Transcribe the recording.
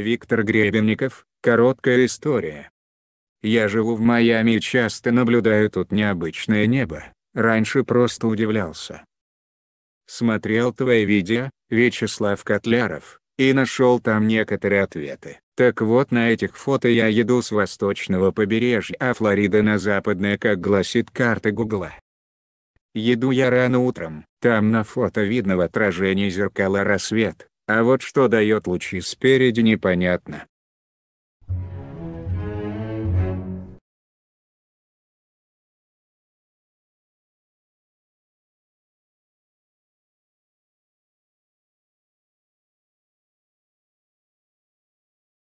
Виктор Гребенников, короткая история. Я живу в Майами и часто наблюдаю тут необычное небо, раньше просто удивлялся. Смотрел твои видео, Вячеслав Котляров, и нашел там некоторые ответы. Так вот на этих фото я еду с восточного побережья, а Флорида на западное, как гласит карта Гугла. Еду я рано утром, там на фото видно в отражении зеркала рассвет, а вот что дает лучи спереди непонятно.